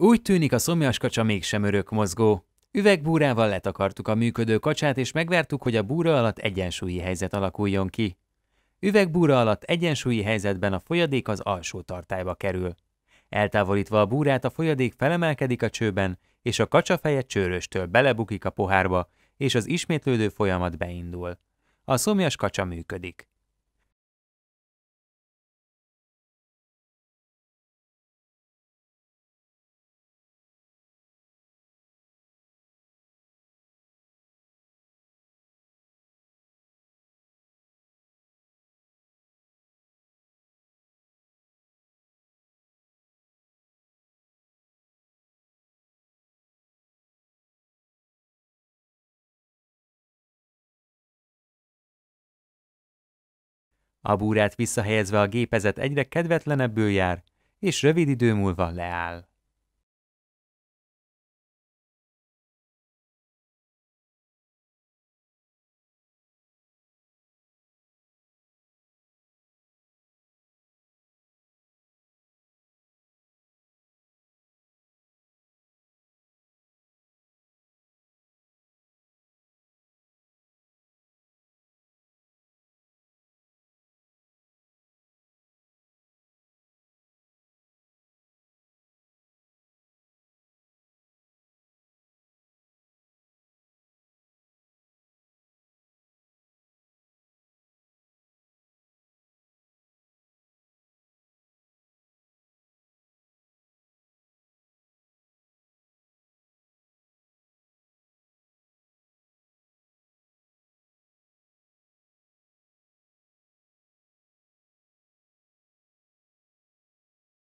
Úgy tűnik a szomjas kacsa mégsem örök mozgó. Üvegbúrával letakartuk a működő kacsát, és megvártuk, hogy a búra alatt egyensúlyi helyzet alakuljon ki. Üvegbúra alatt egyensúlyi helyzetben a folyadék az alsó tartályba kerül. Eltávolítva a búrát, a folyadék felemelkedik a csőben, és a kacsa feje csőröstől belebukik a pohárba, és az ismétlődő folyamat beindul. A szomjas kacsa működik. A búrát visszahelyezve a gépezet egyre kedvetlenebbül jár, és rövid idő múlva leáll.